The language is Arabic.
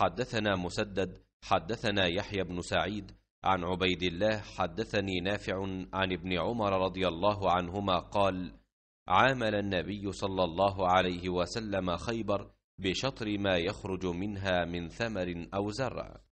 حدثنا مسدد حدثنا يحيى بن سعيد عن عبيد الله حدثني نافع عن ابن عمر رضي الله عنهما قال عامل النبي صلى الله عليه وسلم خيبر بشطر ما يخرج منها من ثمر او زرع